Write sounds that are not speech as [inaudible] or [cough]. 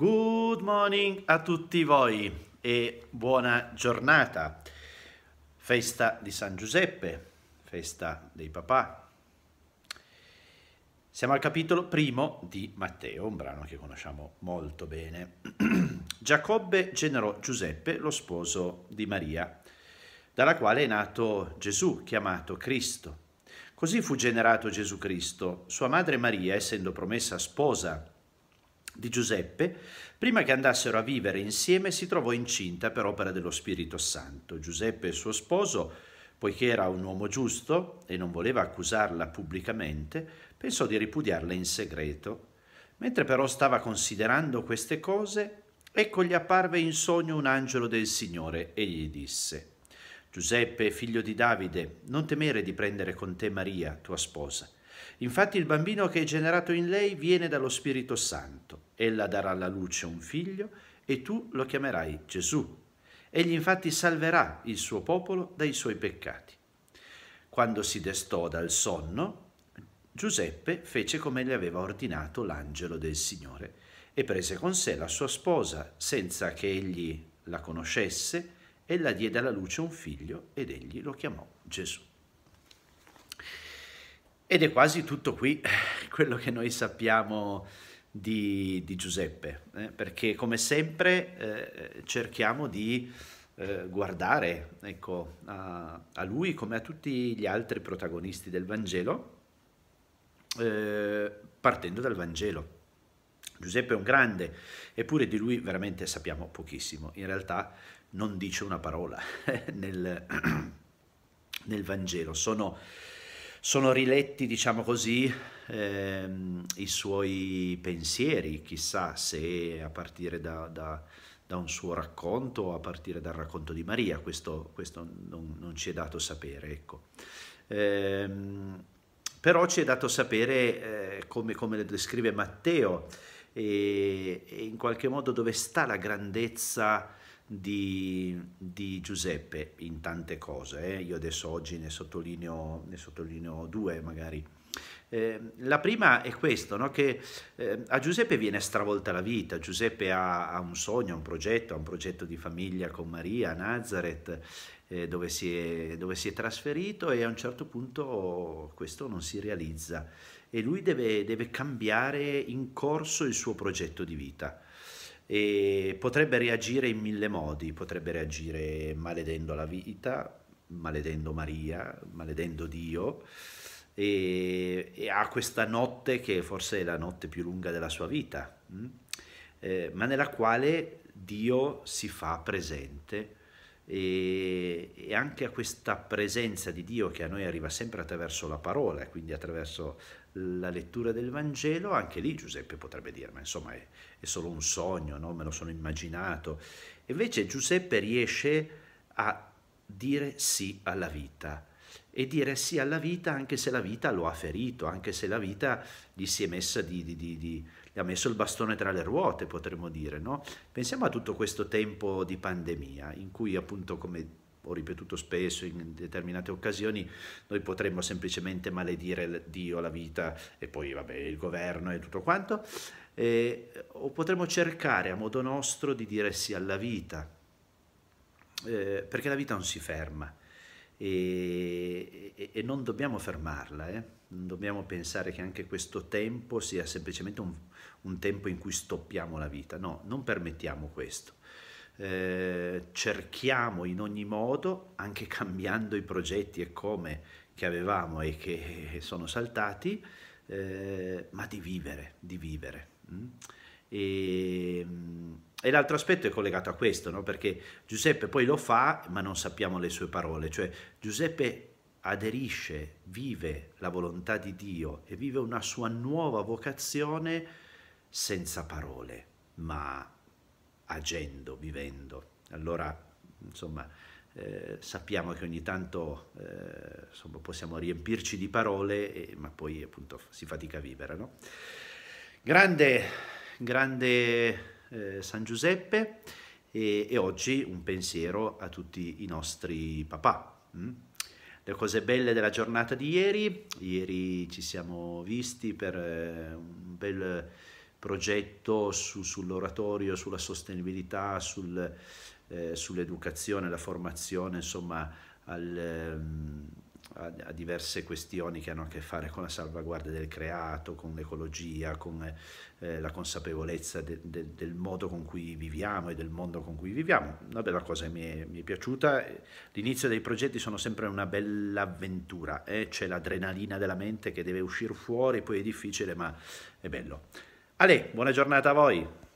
Good morning a tutti voi e buona giornata. Festa di San Giuseppe, festa dei papà. Siamo al capitolo primo di Matteo, un brano che conosciamo molto bene. [clears throat] Giacobbe generò Giuseppe, lo sposo di Maria, dalla quale è nato Gesù, chiamato Cristo. Così fu generato Gesù Cristo. Sua madre Maria, essendo promessa sposa di Giuseppe, prima che andassero a vivere insieme si trovò incinta per opera dello Spirito Santo. Giuseppe, suo sposo, poiché era un uomo giusto e non voleva accusarla pubblicamente, pensò di ripudiarla in segreto. Mentre però stava considerando queste cose, ecco gli apparve in sogno un angelo del Signore e gli disse Giuseppe, figlio di Davide, non temere di prendere con te Maria, tua sposa Infatti il bambino che è generato in lei viene dallo Spirito Santo. Ella darà alla luce un figlio e tu lo chiamerai Gesù. Egli infatti salverà il suo popolo dai suoi peccati. Quando si destò dal sonno, Giuseppe fece come gli aveva ordinato l'angelo del Signore e prese con sé la sua sposa senza che egli la conoscesse, ella diede alla luce un figlio ed egli lo chiamò Gesù. Ed è quasi tutto qui eh, quello che noi sappiamo di, di Giuseppe, eh? perché come sempre eh, cerchiamo di eh, guardare ecco, a, a, lui come a tutti gli altri protagonisti del Vangelo, eh, partendo dal Vangelo. Giuseppe è un grande, eppure di lui veramente sappiamo pochissimo. In realtà non dice una parola [laughs] nel, [clears throat] nel Vangelo. Sono sono riletti, diciamo così, ehm, i suoi pensieri, chissà se a partire da, da, da, un suo racconto o a partire dal racconto di Maria, questo, questo non, non, ci è dato sapere. Ecco. Ehm, però ci è dato sapere eh, come, come lo descrive Matteo e, e in qualche modo dove sta la grandezza di, di Giuseppe in tante cose, eh? io adesso oggi ne sottolineo, ne sottolineo due magari. Eh, la prima è questo, no? che eh, a Giuseppe viene stravolta la vita, Giuseppe ha, ha, un sogno, ha un progetto, ha un progetto di famiglia con Maria a Nazareth eh, dove, si è, dove, si è, trasferito e a un certo punto questo non si realizza e lui deve, deve cambiare in corso il suo progetto di vita e potrebbe reagire in mille modi, potrebbe reagire maledendo la vita, maledendo Maria, maledendo Dio e, e ha questa notte che forse è la notte più lunga della sua vita, mm? eh, ma nella quale Dio si fa presente e, e, anche a questa presenza di Dio che a noi arriva sempre attraverso la parola, e quindi attraverso la lettura del Vangelo, anche lì Giuseppe potrebbe dire, ma insomma è, è solo un sogno, no? me lo sono immaginato. Invece Giuseppe riesce a dire sì alla vita e dire sì alla vita anche se la vita lo ha ferito, anche se la vita gli si è messa di, di, di, di gli ha messo il bastone tra le ruote, potremmo dire. No? Pensiamo a tutto questo tempo di pandemia in cui appunto come ho ripetuto spesso in determinate occasioni, noi potremmo semplicemente maledire Dio, la vita e poi vabbè, il governo e tutto quanto, eh, o potremmo cercare a modo nostro di dire sì alla vita, eh, perché la vita non si ferma e, e, e non dobbiamo fermarla, eh? non dobbiamo pensare che anche questo tempo sia semplicemente un, un tempo in cui stoppiamo la vita, no, non permettiamo questo. Eh, cerchiamo in ogni modo, anche cambiando i progetti e come che avevamo e che sono saltati, eh, ma di vivere, di vivere. Mm? E, mm, e l'altro aspetto è collegato a questo, no? perché Giuseppe poi lo fa, ma non sappiamo le sue parole, cioè Giuseppe aderisce, vive la volontà di Dio e vive una sua nuova vocazione senza parole, ma agendo, vivendo. Allora, insomma, eh, sappiamo che ogni tanto eh, insomma, possiamo riempirci di parole, e, ma poi appunto si fatica a vivere. No? Grande, grande eh, San Giuseppe e, e, oggi un pensiero a tutti i nostri papà. Mm? Le cose belle della giornata di ieri, ieri ci siamo visti per eh, un bel progetto su, sull'oratorio, sulla sostenibilità, sul, eh, sull'educazione, la formazione, insomma, al... Um, a, a, diverse questioni che hanno a che fare con la salvaguardia del creato, con l'ecologia, con eh, eh la consapevolezza de, de, del modo con cui viviamo e del mondo con cui viviamo. Una bella cosa mi è, mi è piaciuta. L'inizio dei progetti sono sempre una bella avventura, eh? c'è l'adrenalina della mente che deve uscire fuori, poi è difficile ma è bello. Ale, buona giornata a voi!